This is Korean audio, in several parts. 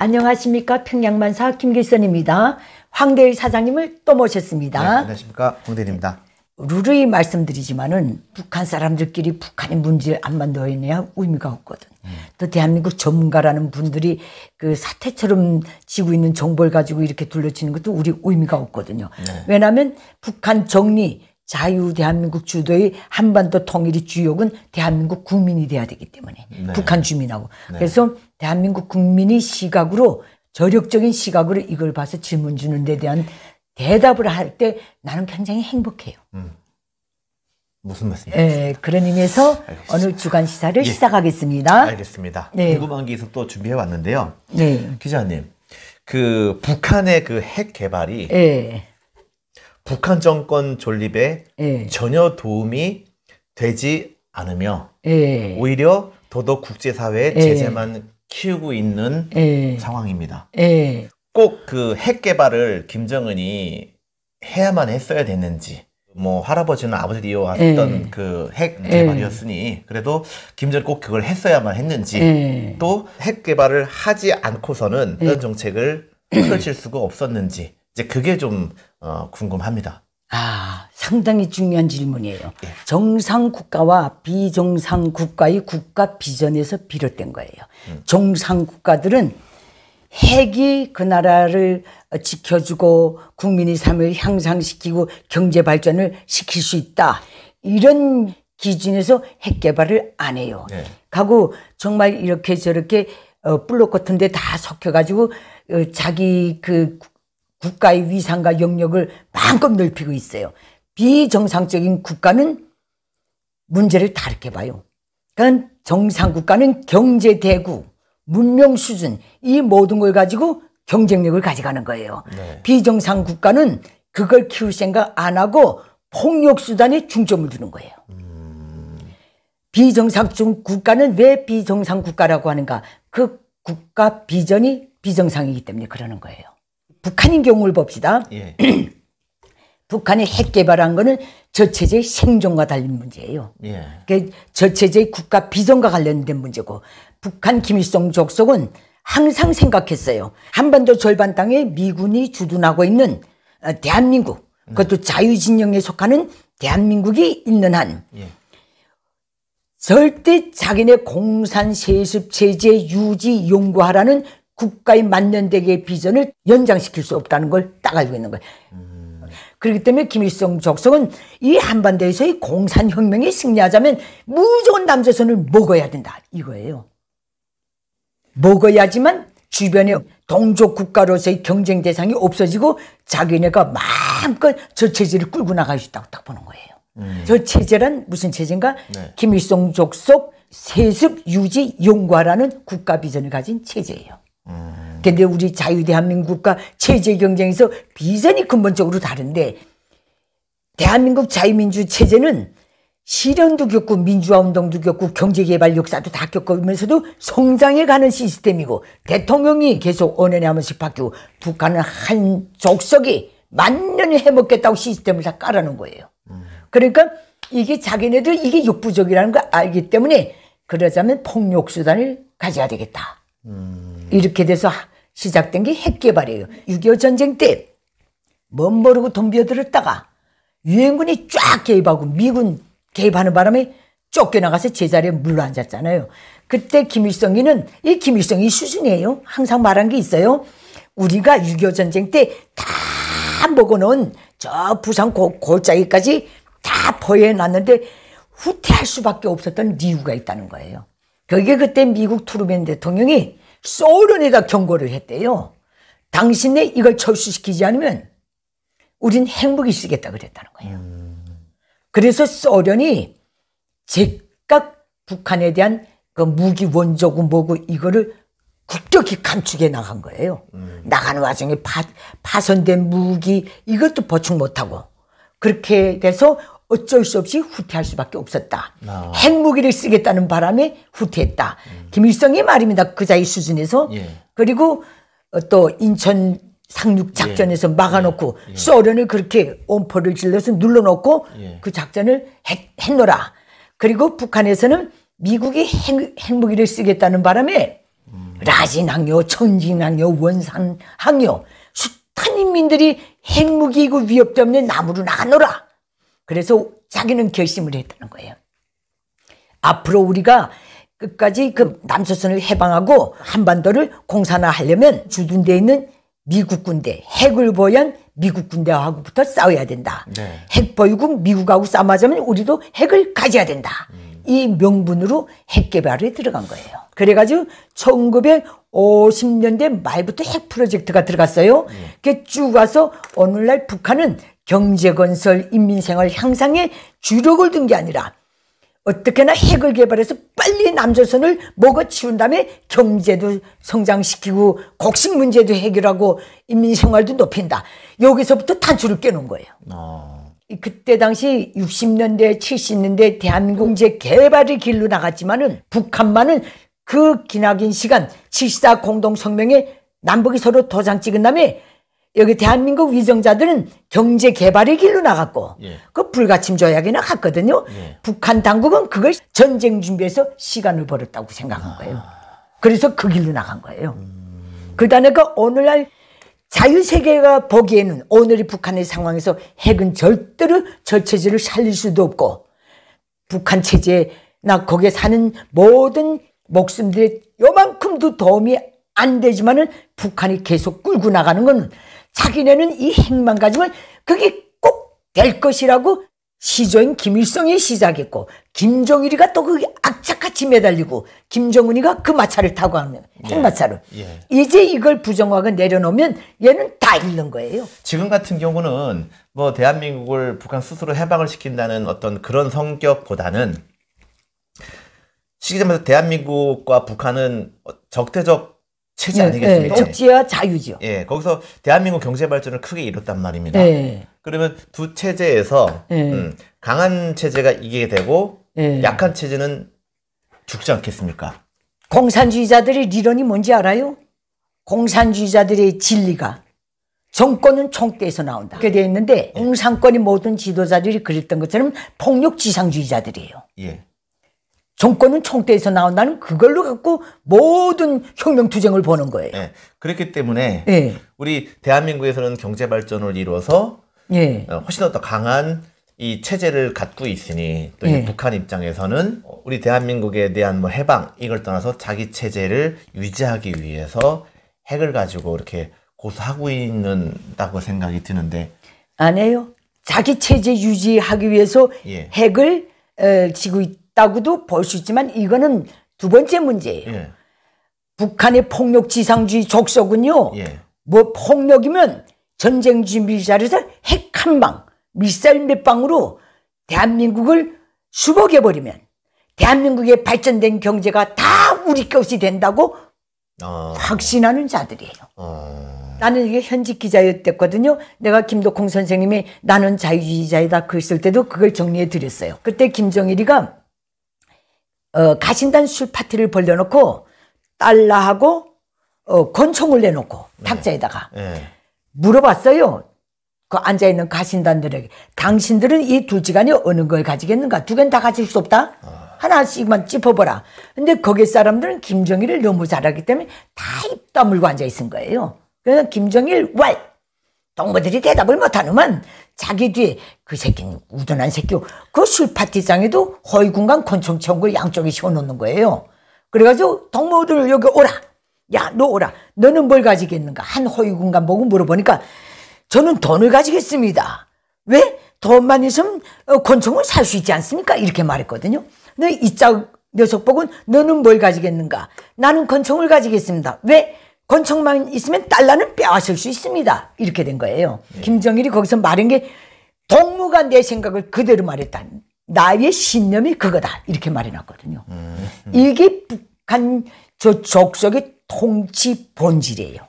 안녕하십니까 평양만사 김길선입니다. 황대일 사장님을 또 모셨습니다. 네, 안녕하십니까 황대일입니다. 네. 루루이 말씀드리지만은 북한 사람들끼리 북한의 문제를 안 만들어내야 의미가 없거든. 음. 또 대한민국 전문가라는 분들이 그 사태처럼 지고 있는 정보를 가지고 이렇게 둘러치는 것도 우리 의미가 없거든요. 네. 왜냐하면 북한 정리 자유 대한민국 주도의 한반도 통일의 주역은 대한민국 국민이 돼야 되기 때문에 네. 북한 주민하고 네. 그래서 대한민국 국민의 시각으로 저력적인 시각으로 이걸 봐서 질문 주는 데 대한 대답을 할 때 나는 굉장히 행복해요. 음. 무슨 말씀이세요? 예, 그런 의미에서 알겠습니다. 오늘 주간 시사를 예. 시작하겠습니다. 알겠습니다. 네. 궁금한 게 있어 또 준비해 왔는데요. 네. 기자님, 그 북한의 그 핵 개발이 예. 북한 정권 존립에 예. 전혀 도움이 되지 않으며 예. 오히려 더더욱 국제사회에 예. 제재만 키우고 있는 예. 상황입니다. 예. 꼭그 핵 개발을 김정은이 해야만 했어야 됐는지 뭐 할아버지는 아버지를 어왔던 예. 그핵 개발이었으니 예. 그래도 김정은 꼭 그걸 했어야만 했는지 또 핵 개발을 하지 않고서는 이런 정책을 펼칠 수가 없었는지 이제 그게 좀 어, 궁금합니다. 아, 상당히 중요한 질문이에요. 예. 정상 국가와 비정상 국가의 국가 비전에서 비롯된 거예요. 음. 정상 국가들은 핵이 그 나라를 지켜주고 국민의 삶을 향상시키고 경제 발전을 시킬 수 있다. 이런 기준에서 핵 개발을 안 해요. 네. 예. 가고 정말 이렇게 저렇게 어, 블록 같은 데 다 섞여가지고 어, 자기 그 국가의 위상과 영역을 마음껏 넓히고 있어요. 비정상적인 국가는 문제를 다르게 봐요. 그러니까 정상 국가는 경제 대구, 문명 수준 이 모든 걸 가지고 경쟁력을 가져가는 거예요. 네. 비정상 국가는 그걸 키울 생각 안 하고 폭력 수단에 중점을 두는 거예요. 음... 비정상적 국가는 왜 비정상 국가라고 하는가? 그 국가 비전이 비정상이기 때문에 그러는 거예요. 북한인 경우를 봅시다. 예. 북한이 핵 개발한 거는 저체제의 생존과 달린 문제예요. 예. 그 저체제의 국가 비전과 관련된 문제고 북한 김일성 족속은 항상 생각했어요. 한반도 절반 땅에 미군이 주둔하고 있는 어, 대한민국 음. 그것도 음. 자유진영에 속하는 대한민국이 있는 한 예. 절대 자기네 공산 세습 체제 유지 용구하라는 국가의 만년대계의 비전을 연장시킬 수 없다는 걸 딱 알고 있는 거예요. 음. 그렇기 때문에 김일성 적성은 이 한반도에서의 공산혁명이 승리하자면 무조건 남조선을 먹어야 된다 이거예요. 먹어야지만 주변의 동족 국가로서의 경쟁 대상이 없어지고 자기네가 마음껏 저 체제를 끌고 나갈 수 있다고 딱 보는 거예요. 음. 저 체제란 무슨 체제인가? 네. 김일성 족속 세습 유지 용과라는 국가 비전을 가진 체제예요. 그런데 우리 자유대한민국과 체제 경쟁에서 비전이 근본적으로 다른데 대한민국 자유민주 체제는 실현도 겪고 민주화 운동도 겪고 경제개발 역사도 다 겪으면서도 성장해 가는 시스템이고 대통령이 계속 언년에 한 번씩 바뀌고 북한은 한 족속이 만년을 해먹겠다고 시스템을 다 깔아놓은 거예요. 음. 그러니까 이게 자기네들 이게 욕부족이라는 걸 알기 때문에 그러자면 폭력수단을 가져야 되겠다. 음. 이렇게 돼서 시작된 게 핵개발이에요. 6.25 전쟁 때멋 모르고 덤벼들었다가 유엔군이 쫙 개입하고 미군 개입하는 바람에 쫓겨나가서 제자리에 물러앉았잖아요. 그때 김일성이는 이 김일성이 수준이에요. 항상 말한 게 있어요. 우리가 6.25 전쟁 때 다 먹어놓은 저 부산 골짜기까지 다 버해놨는데 후퇴할 수밖에 없었던 이유가 있다는 거예요. 그게 그때 미국 트루맨 대통령이 소련에다 경고를 했대요. 당신네 이걸 철수시키지 않으면 우린 핵무기 쓰겠다 그랬다는 거예요. 음. 그래서 소련이 즉각 북한에 대한 그 무기 원조고 뭐고 이거를 급격히 감축해 나간 거예요. 음. 나가는 와중에 파, 파손된 무기 이것도 보충 못하고 그렇게 돼서 어쩔 수 없이 후퇴할 수밖에 없었다. 아. 핵무기를 쓰겠다는 바람에 후퇴했다. 음. 김일성의 말입니다. 그자의 수준에서. 예. 그리고 어, 또 인천 상륙 예. 작전에서 예. 막아놓고 예. 소련을 예. 그렇게 온포를 질러서 눌러놓고 예. 그 작전을 했, 했노라. 그리고 북한에서는 미국이 핵, 핵무기를 쓰겠다는 바람에 음. 라진 항요, 천진 항요, 원산 항요 숱한 인민들이 핵무기이고 위협 때문에 나무로 나가노라. 그래서 자기는 결심을 했다는 거예요. 앞으로 우리가 끝까지 그 남조선을 해방하고 한반도를 공산화하려면 주둔돼 있는 미국 군대 핵을 보유한 미국 군대하고부터 싸워야 된다. 네. 핵 보유국 미국하고 싸우자면 우리도 핵을 가져야 된다. 음. 이 명분으로 핵 개발에 들어간 거예요. 그래가지고 1950년대 말부터 핵 프로젝트가 들어갔어요. 그게 쭉 와서 오늘날 북한은 경제건설, 인민생활 향상에 주력을 둔 게 아니라 어떻게나 핵을 개발해서 빨리 남조선을 먹어치운 다음에 경제도 성장시키고 곡식 문제도 해결하고 인민생활도 높인다. 여기서부터 단추를 깨놓은 거예요. 아. 그때 당시 60년대, 70년대 대한민국 제 개발의 길로 나갔지만은 북한만은 그 기나긴 시간 74 공동성명에 남북이 서로 도장 찍은 다음에 여기 대한민국 위정자들은 경제 개발의 길로 나갔고 예. 그 불가침 조약이 나갔거든요. 예. 북한 당국은 그걸 전쟁 준비해서 시간을 벌었다고 생각한 거예요. 그래서 그 길로 나간 거예요. 음... 그다음에 그 오늘날 자유 세계가 보기에는 오늘의 북한의 상황에서 핵은 절대로 저 체제를 살릴 수도 없고 북한 체제나 거기에 사는 모든 목숨들이 요만큼도 도움이 안 되지만은 북한이 계속 끌고 나가는 건 자기네는 이 핵만 가지면 그게 꼭 될 것이라고 시조인 김일성이 시작했고 김종일이가또그 악착같이 매달리고 김정은이가 그 마차를 타고 하는 핵마차를 예. 예. 이제 이걸 부정하고 내려놓으면 얘는 다 잃는 거예요. 지금 같은 경우는 뭐 대한민국을 북한 스스로 해방을 시킨다는 어떤 그런 성격보다는 시기점에서 대한민국과 북한은 적대적 체제 네, 아니겠습니까? 적지와 네, 자유지 예, 거기서 대한민국 경제 발전을 크게 이뤘단 말입니다. 네. 그러면 두 체제에서 네. 음, 강한 체제가 이기게 되고 네. 약한 체제는 죽지 않겠습니까? 공산주의자들의 리론이 뭔지 알아요? 공산주의자들의 진리가 정권은 총대에서 나온다. 그렇게 되어 있는데 예. 공산권이 모든 지도자들이 그랬던 것처럼 폭력 지상주의자들이에요. 예. 정권은 총대에서 나온다는 그걸로 갖고 모든 혁명 투쟁을 보는 거예요. 네. 그렇기 때문에 네. 우리 대한민국에서는 경제 발전을 이뤄서 네. 훨씬 더 강한 이 체제를 갖고 있으니 또 네. 북한 입장에서는 우리 대한민국에 대한 뭐 해방 이걸 떠나서 자기 체제를 유지하기 위해서 핵을 가지고 이렇게 고수하고 있는다고 생각이 드는데 아니에요 자기 체제 유지하기 위해서 예. 핵을 에, 지고 있, 있다고도 볼 수 있지만 이거는 두 번째 문제예요. 예. 북한의 폭력 지상주의 족속은요. 예. 뭐 폭력이면 전쟁주의 미사일에서 핵한 방, 미사일 몇 방으로 대한민국을 수복해 버리면 대한민국의 발전된 경제가 다 우리 것이 된다고 어... 확신하는 자들이에요. 어... 나는 이게 현직 기자였댔거든요. 내가 김덕홍 선생님이 나는 자유주의자이다 그랬을 때도 그걸 정리해 드렸어요. 그때 김정일이가 어, 가신단 술 파티를 벌려놓고 달라하고 어, 권총을 내놓고 네. 탁자에다가 네. 물어봤어요. 그 앉아 있는 가신단들에게 당신들은 이 둘지간이 어느 걸 가지겠는가? 두 개는 다 가질 수 없다. 아. 하나씩만 짚어보라. 근데 거기 사람들은 김정일을 너무 잘하기 때문에 다 입 다물고 앉아 있은 거예요. 그래서 김정일 왈 동무들이 대답을 못하누만 자기 뒤에 그 새끼는 우둔한 새끼고 그 술파티장에도 허위군간 권총천구 양쪽에 씌워놓는 거예요. 그래가지고 동무들 여기 오라. 야 너 오라. 너는 뭘 가지겠는가? 한 허위군간 보고 물어보니까 저는 돈을 가지겠습니다. 왜? 돈만 있으면 어, 권총을 살 수 있지 않습니까? 이렇게 말했거든요. 너데 이짝 녀석 보군 너는 뭘 가지겠는가? 나는 권총을 가지겠습니다. 왜? 권총만 있으면 달라는 빼앗을 수 있습니다. 이렇게 된 거예요. 네. 김정일이 거기서 말한 게 동무가 내 생각을 그대로 말했다. 나의 신념이 그거다. 이렇게 말해놨거든요. 음, 음. 이게 북한 저 족속의 통치 본질이에요.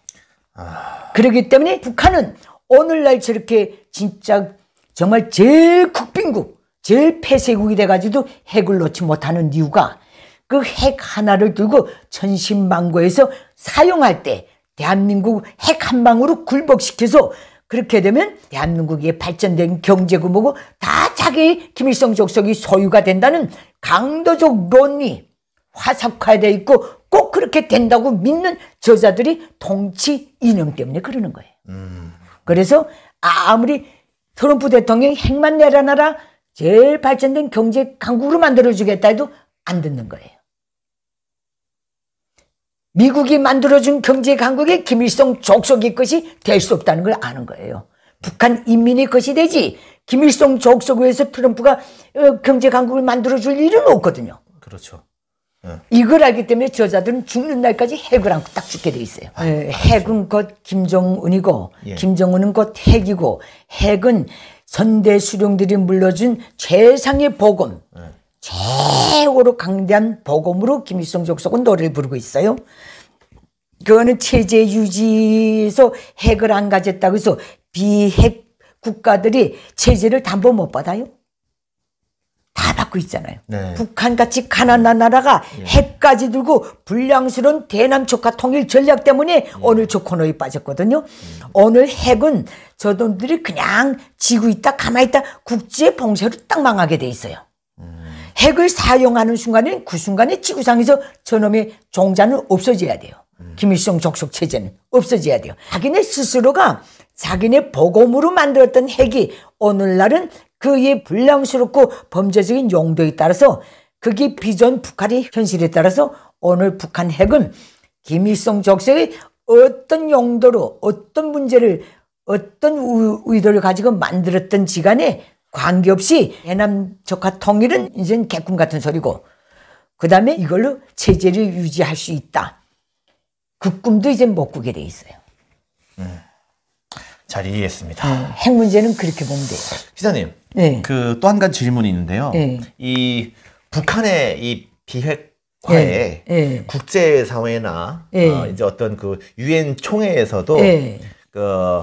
아... 그렇기 때문에 북한은 오늘날 저렇게 진짜 정말 제일 국빈국, 제일 폐쇄국이 돼가지고 핵을 놓지 못하는 이유가 그 핵 하나를 들고 천신만고에서 사용할 때 대한민국 핵 한 방으로 굴복시켜서 그렇게 되면 대한민국의 발전된 경제 규모고 다 자기 김일성 족속이 소유가 된다는 강도적 논리 화석화돼 있고 꼭 그렇게 된다고 믿는 저자들이 통치 이념 때문에 그러는 거예요. 음. 그래서 아무리 트럼프 대통령이 핵만 내려놔라 제일 발전된 경제 강국으로 만들어주겠다 해도 안 듣는 거예요. 미국이 만들어준 경제 강국의 김일성 족속이 것이 될 수 없다는 걸 아는 거예요. 북한 인민이 것이 되지 김일성 족속에서 트럼프가 어, 경제 강국을 만들어줄 일은 없거든요. 그렇죠. 네. 이걸 알기 때문에 저자들은 죽는 날까지 핵을 안고 딱 죽게 돼 있어요. 아, 네, 핵은 그렇죠. 곧 김정은이고 예. 김정은은 곧 핵이고 핵은 선대 수령들이 물려준 최상의 보금 네. 예. 최고로 강대한 복음으로 김일성 족속은 노래를 부르고 있어요. 그거는 체제 유지에서 핵을 안 가졌다고 해서 비핵 국가들이 체제를 담보 못 받아요. 다 받고 있잖아요. 네. 북한같이 가난한 나라가 예. 핵까지 들고 불량스러운 대남조카 통일 전략 때문에 예. 오늘 조코노에 빠졌거든요. 예. 오늘 핵은 저놈들이 그냥 지고 있다 가만히 있다 국제 봉쇄로 딱 망하게 돼 있어요. 핵을 사용하는 순간은 그 순간에 지구상에서 저놈의 종자는 없어져야 돼요. 김일성 적속 체제는 없어져야 돼요. 자기네 스스로가 자기네 보검으로 만들었던 핵이 오늘날은 그의 불량스럽고 범죄적인 용도에 따라서 그게 비전 북한의 현실에 따라서 오늘 북한 핵은 김일성 적색의 어떤 용도로 어떤 문제를 어떤 의, 도를 가지고 만들었던 지간에 관계없이 애남 적화 통일은 이젠 개꿈 같은 소리고 그 다음에 이걸로 체제를 유지할 수 있다. 그 꿈도 이제 못 꾸게 돼 있어요. 음, 잘 이해했습니다. 음, 핵 문제는 그렇게 보면 돼요. 기자님, 네. 그또 한 가지 질문이 있는데요. 네. 이 북한의 이 비핵 화에 네. 네. 국제사회나 네. 어, 이제 어떤 그 유엔 총회에서도 네. 그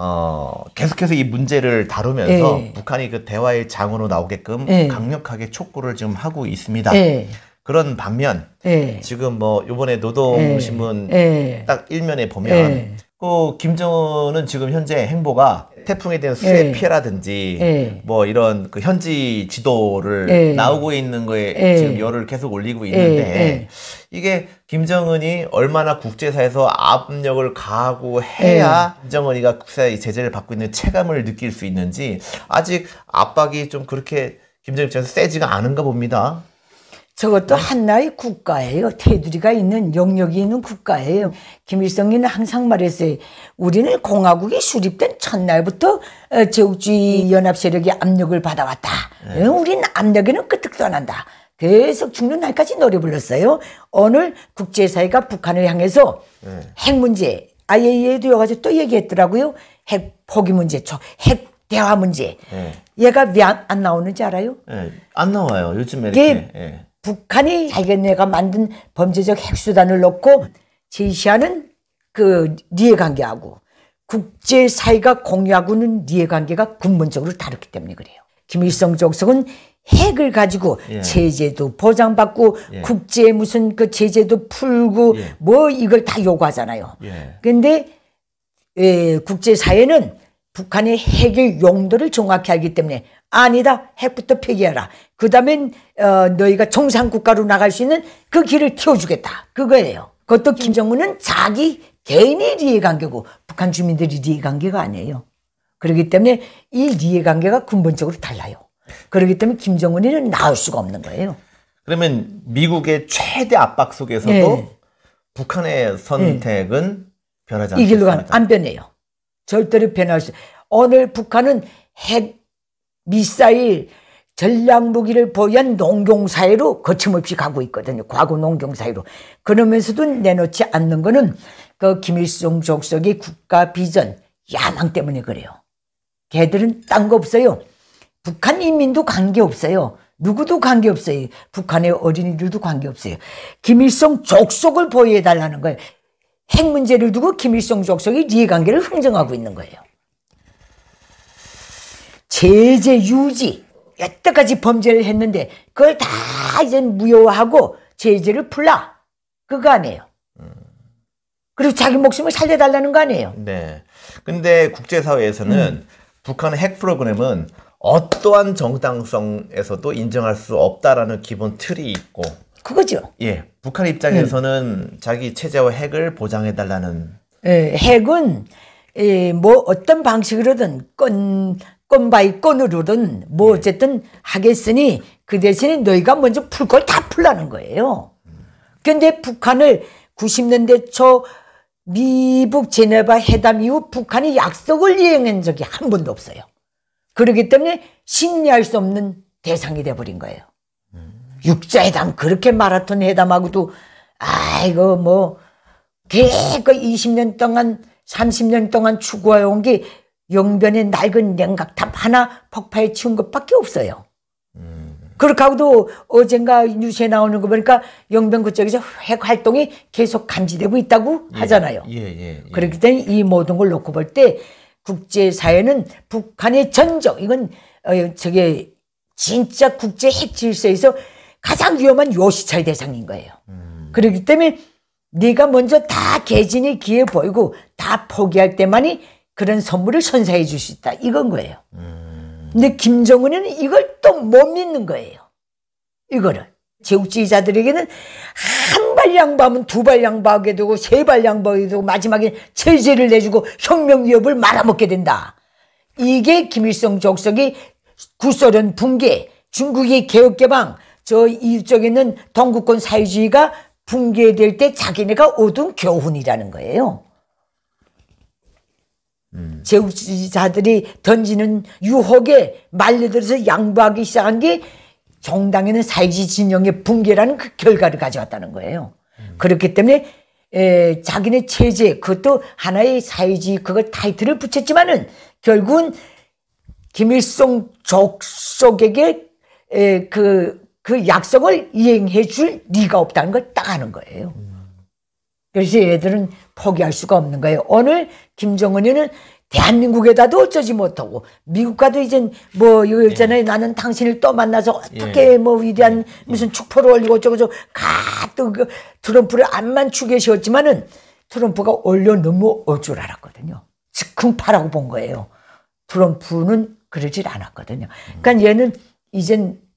어, 계속해서 이 문제를 다루면서 예. 북한이 그 대화의 장으로 나오게끔 예. 강력하게 촉구를 지금 하고 있습니다. 예. 그런 반면 예. 지금 뭐 이번에 노동신문 예. 예. 딱 일면에 보면 그 김정은은 지금 현재 행보가 태풍에 대한 수해 예. 피해라든지 예. 뭐 이런 그 현지 지도를 예. 나오고 있는 거에 예. 지금 열을 계속 올리고 있는데 예. 예. 이게 김정은이 얼마나 국제사에서 압력을 가하고 해야 김정은이가 국사의 제재를 받고 있는 체감을 느낄 수 있는지 아직 압박이 좀 그렇게 김정은 입장에서 세지가 않은가 봅니다. 저것도 한나의 국가예요. 테두리가 있는 영역이 있는 국가예요. 김일성이는 항상 말했어요. 우리는 공화국이 수립된 첫날부터 어, 제국주의 연합세력이 압력을 받아왔다. 네. 우리는 압력에는 끄떡도 안 한다. 계속 죽는 날까지 노래 불렀어요. 오늘 국제사회가 북한을 향해서 네. 핵 문제, IAEA도 여가지고 또 얘기했더라고요. 핵 포기 문제, 핵 대화 문제. 네. 얘가 왜 안 나오는지 알아요? 네, 안 나와요. 요즘에 이렇게. 네. 북한이 자기네가 만든 범죄적 핵수단을 놓고 제시하는 그 이해관계하고 국제사회가 공유하고 는 이해관계가 근본적으로 다르기 때문에 그래요. 김일성 족속은 핵을 가지고 예. 제재도 보장받고 예. 국제 무슨 그 제재도 풀고 예. 뭐 이걸 다 요구하잖아요. 그런데 예. 예 국제사회는 북한의 핵의 용도를 정확히 알기 때문에 아니다 핵부터 폐기해라. 그 다음엔 어, 너희가 정상국가로 나갈 수 있는 그 길을 키워주겠다. 그거예요. 그것도 네. 김정은은 자기 개인의 이해관계고 북한 주민들이 리해관계가 아니에요. 그렇기 때문에 이이해관계가 근본적으로 달라요. 그렇기 때문에 김정은이는 나올 수가 없는 거예요. 그러면 미국의 최대 압박 속에서도 네. 북한의 선택은 네. 변하지 않습니다. 이 길로 가는 안 변해요. 절대로 변할 수. 오늘 북한은 핵 미사일 전략 무기를 보유한 농경 사회로 거침없이 가고 있거든요. 과거 농경 사회로. 그러면서도 내놓지 않는 거는 그 김일성 족속의 국가 비전 야망 때문에 그래요. 걔들은 딴 거 없어요. 북한 인민도 관계 없어요. 누구도 관계 없어요. 북한의 어린이들도 관계 없어요. 김일성 족속을 보유해 달라는 거예요. 핵 문제를 두고 김일성 족속이 이해관계를 흥정하고 있는 거예요. 제재 유지 여태까지 범죄를 했는데 그걸 다 이제 무효화하고 제재를 풀라 그거 아니에요. 그리고 자기 목숨을 살려달라는 거 아니에요. 네. 근데 국제사회에서는 음. 북한의 핵 프로그램은 어떠한 정당성에서도 인정할 수 없다라는 기본 틀이 있고 그거죠. 예. 북한 입장에서는 음. 자기 체제와 핵을 보장해달라는. 예, 핵은 예, 뭐 어떤 방식으로든 건 건바이 건으로든 뭐 예. 어쨌든 하겠으니 그 대신에 너희가 먼저 풀 걸 다 풀라는 거예요. 그런데 북한을 90년대 초 미북 제네바 회담 이후 북한이 약속을 이행한 적이 한 번도 없어요. 그렇기 때문에 심리할 수 없는 대상이 돼버린 거예요. 육자회담 그렇게 마라톤 회담하고도 아이고 뭐계꺼이 20년 동안 30년 동안 추구해온 게 영변의 낡은 냉각탑 하나 폭파에 치운 것밖에 없어요. 그렇게 하고도 어젠가 뉴스에 나오는 거 보니까 영변 그쪽에서 핵 활동이 계속 감지되고 있다고 예, 하잖아요. 예, 예, 예. 그렇기 때문에 이 모든 걸 놓고 볼 때 국제사회는 북한의 전적 이건 어, 저게 진짜 국제 핵 질서에서 가장 위험한 요시찰 대상인 거예요. 음. 그렇기 때문에 네가 먼저 다 개진이 기회 보이고 다 포기할 때만이 그런 선물을 선사해 줄 수 있다. 이건 거예요. 음. 근데 김정은은 이걸 또 못 믿는 거예요. 이거를. 제국주의자들에게는 한 발 양보하면 두 발 양보하게 되고 세 발 양보하게 되고 마지막에 체제를 내주고 혁명 위협을 말아먹게 된다. 이게 김일성 족속이 구소련 붕괴, 중국의 개혁개방, 저 이쪽에는 있 동구권 사회주의가 붕괴될 때 자기네가 얻은 교훈이라는 거예요. 음. 제국주자들이 던지는 유혹에 말려들어서 양보하기 시작한 게 정당에는 사회주의 진영의 붕괴라는 그 결과를 가져왔다는 거예요. 음. 그렇기 때문에 에, 자기네 체제 그것도 하나의 사회주의 그걸 타이틀을 붙였지만은 결국은 김일성 족속에게 에, 그그 약속을 이행해 줄 리가 없다는 걸딱 아는 거예요. 그래서 얘들은 포기할 수가 없는 거예요. 오늘 김정은이는 대한민국에다도 어쩌지 못하고 미국과도 이젠 뭐 이거 네. 잖아요 예. 나는 당신을 또 만나서 어떻게 예. 뭐 위대한 네. 무슨 축포를 올리고 어쩌고저쩌고 가또 그 트럼프를 안만 추계시었지만은 트럼프가 올려 넘어줄 알았거든요. 즉흥파라고 본 거예요. 트럼프는 그러질 않았거든요. 그러니까 얘는 이젠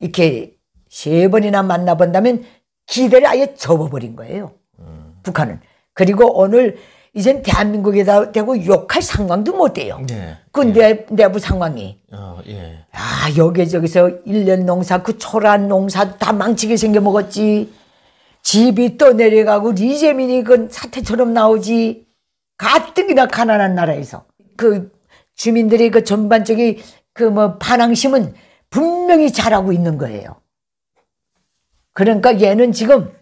이렇게 세 번이나 만나본다면 기대를 아예 접어버린 거예요. 음. 북한은. 그리고 오늘 이젠 대한민국에다 대고 욕할 상황도 못 돼요. 네. 그 예. 내, 부 상황이. 어, 예. 아, 여기 저기서 1년 농사, 그 초란 농사 다 망치게 생겨먹었지. 집이 또 내려가고 리재민이 그 사태처럼 나오지. 가뜩이나 가난한 나라에서. 그 주민들이 그 전반적인 그 뭐 반항심은 분명히 잘하고 있는 거예요. 그러니까 얘는 지금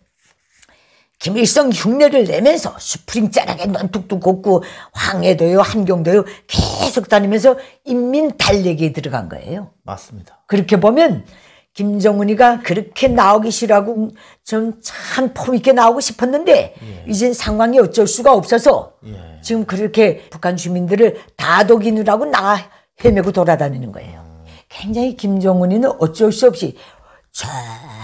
김일성 흉내를 내면서 스프링 짜락게 눈뚝뚝 걷고 황해도요 함경도요 계속 다니면서 인민 달래기에 들어간 거예요. 맞습니다. 그렇게 보면 김정은이가 그렇게 나오기 싫어하고 좀참폼 있게 나오고 싶었는데 예. 이젠 상황이 어쩔 수가 없어서 예. 지금 그렇게 북한 주민들을 다독이느라고 나 헤매고 돌아다니는 거예요. 굉장히 김정은이는 어쩔 수 없이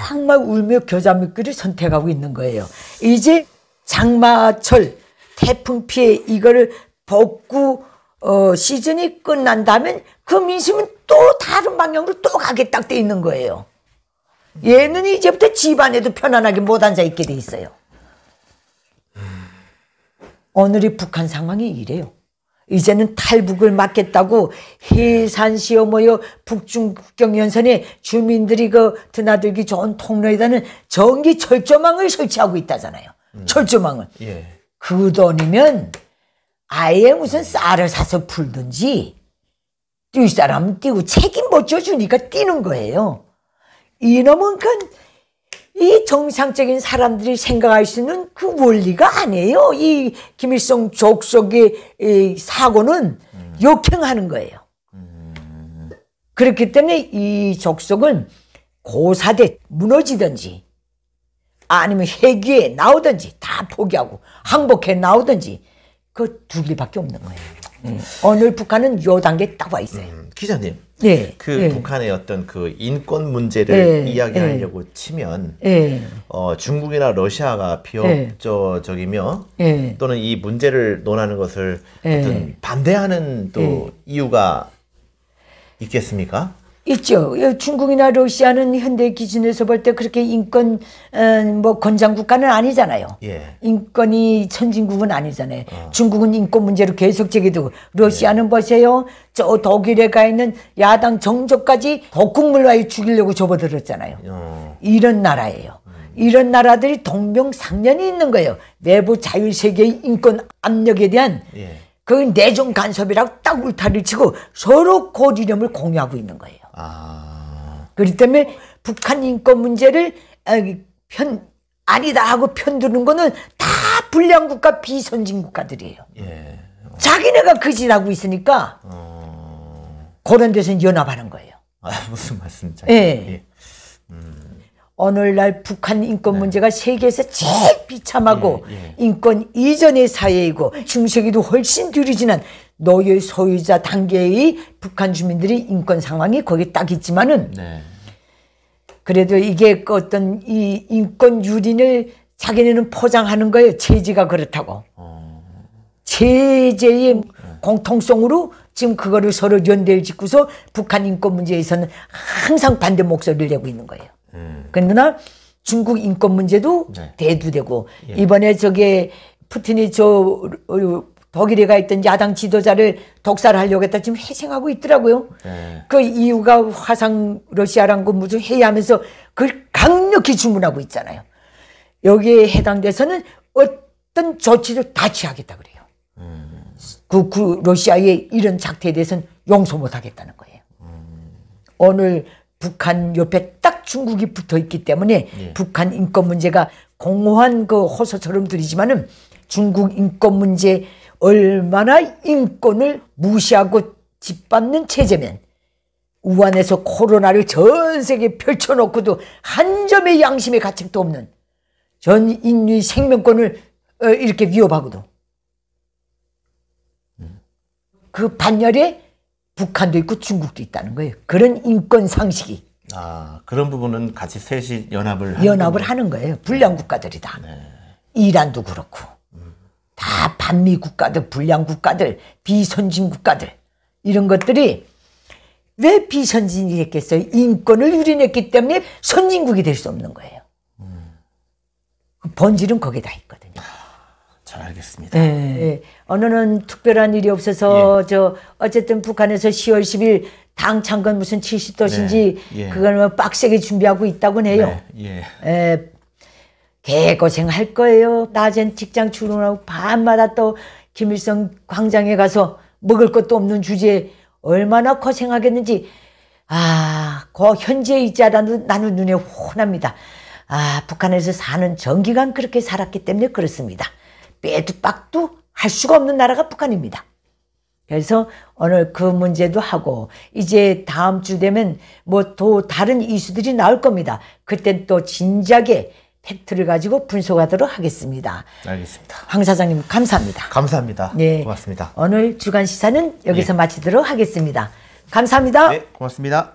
정말 울며 겨자 먹기를 선택하고 있는 거예요. 이제 장마철 태풍 피해 이거를 벗고 어, 시즌이 끝난다면 그 민심은 또 다른 방향으로 또 가게 딱돼 있는 거예요. 얘는 이제부터 집안에도 편안하게 못 앉아 있게 돼 있어요. 음. 오늘의 북한 상황이 이래요. 이제는 탈북을 막겠다고 해산시어 모여 북중국경연선에 주민들이 그 드나들기 좋은 통로에다는 전기 철조망을 설치하고 있다잖아요. 음. 철조망을. 예. 그 돈이면 아예 무슨 쌀을 사서 풀든지 뛸 사람은 뛰고 책임 못 져주니까 뛰는 거예요. 이놈은 그이 정상적인 사람들이 생각할 수 있는 그 원리가 아니에요. 이 김일성 족속의 사고는 음. 역행하는 거예요. 음. 그렇기 때문에 이 족속은 고사대 무너지든지 아니면 해기에 나오든지 다 포기하고 항복해 나오든지 그두 길밖에 없는 거예요. 음. 어, 오늘 북한은 요 단계 딱와 있어요. 음, 기자님, 예, 그 예. 북한의 어떤 그 인권 문제를 예, 이야기하려고 예. 치면 예. 어, 중국이나 러시아가 비협조적이며 예. 또는 이 문제를 논하는 것을 어떤 반대하는 또 이유가 있겠습니까? 있죠. 예, 중국이나 러시아는 현대 기준에서 볼 때 그렇게 인권 어, 뭐 권장 국가는 아니잖아요. 예. 인권이 선진국은 아니잖아요. 어. 중국은 인권 문제로 계속 제기되고 러시아는 예. 보세요. 저 독일에 가 있는 야당 정조까지 독국물로 죽이려고 접어들었잖아요. 어. 이런 나라예요. 음. 이런 나라들이 동병상련이 있는 거예요. 내부 자유 세계의 인권 압력에 대한 예. 그 내정 간섭이라고 딱 울타리를 치고 서로 고지념을 공유하고 있는 거예요. 아... 그렇기 때문에 북한 인권 문제를 아, 편 아니다 하고 편드는 거는 다 불량 국가 비선진 국가들이에요. 예. 어... 자기네가 그짓나고 있으니까 어... 그런 데서 연합하는 거예요. 아, 무슨 말씀? 예. 예. 음... 오늘날 북한 인권 네. 문제가 세계에서 제일 비참하고 예, 예. 인권 이전의 사회이고 중세기도 훨씬 뒤로 지난 노예 소유자 단계의 북한 주민들의 인권 상황이 거기 딱 있지만은 네. 그래도 이게 그 어떤 이 인권 유린을 자기네는 포장하는 거예요. 체제가 그렇다고. 어. 체제의 네. 공통성으로 지금 그거를 서로 연대를 짓고서 북한 인권 문제에서는 항상 반대 목소리를 내고 있는 거예요. 음. 그러나 중국 인권 문제도 네. 대두되고 예. 이번에 저게 푸틴이 저 어, 독일에가 있던 야당 지도자를 독살하려고 했다 지금 회생하고 있더라고요. 네. 그 이유가 화상 러시아란거 그 무슨 회의하면서 그걸 강력히 주문하고 있잖아요. 여기에 해당돼서는 어떤 조치를 다 취하겠다 그래요. 음. 그, 그 러시아의 이런 작태에 대해서는 용서 못하겠다는 거예요. 음. 오늘 북한 옆에 딱 중국이 붙어 있기 때문에 예. 북한 인권 문제가 공허한 그 호소처럼 들리지만은 중국 인권 문제 얼마나 인권을 무시하고 짓밟는 체제면 우한에서 코로나를 전 세계에 펼쳐놓고도 한 점의 양심의 가책도 없는 전 인류의 생명권을 어, 이렇게 위협하고도 그 반열에 북한도 있고 중국도 있다는 거예요. 그런 인권 상식이. 아 그런 부분은 같이 셋이 연합을 연합을 하는 거예요. 불량 국가들이다. 네. 이란도 그렇고. 다 아, 반미 국가들, 불량 국가들, 비선진 국가들 이런 것들이 왜 비선진이 됐겠어요? 인권을 유린했기 때문에 선진국이 될 수 없는 거예요. 음. 본질은 거기에 다 있거든요. 아, 잘 알겠습니다. 네. 네. 언어는 특별한 일이 없어서 예. 저 어쨌든 북한에서 10월 10일 당 창건 무슨 70도신지 네. 예. 그거는 뭐 빡세게 준비하고 있다고 해요. 네. 예. 에, 예. 개고생할 거예요. 낮엔 직장 출근하고 밤마다 또 김일성 광장에 가서 먹을 것도 없는 주제에 얼마나 고생하겠는지 아, 그현지 있지 않아도 나는 눈에 훤합니다. 아, 북한에서 사는 전기간 그렇게 살았기 때문에 그렇습니다. 빼도박도 할 수가 없는 나라가 북한입니다. 그래서 오늘 그 문제도 하고 이제 다음 주 되면 뭐 또 다른 이슈들이 나올 겁니다. 그땐 또 진작에 팩트를 가지고 분석하도록 하겠습니다. 알겠습니다. 황 사장님 감사합니다. 감사합니다. 네. 고맙습니다. 오늘 주간 시사는 여기서 예. 마치도록 하겠습니다. 감사합니다. 네, 고맙습니다.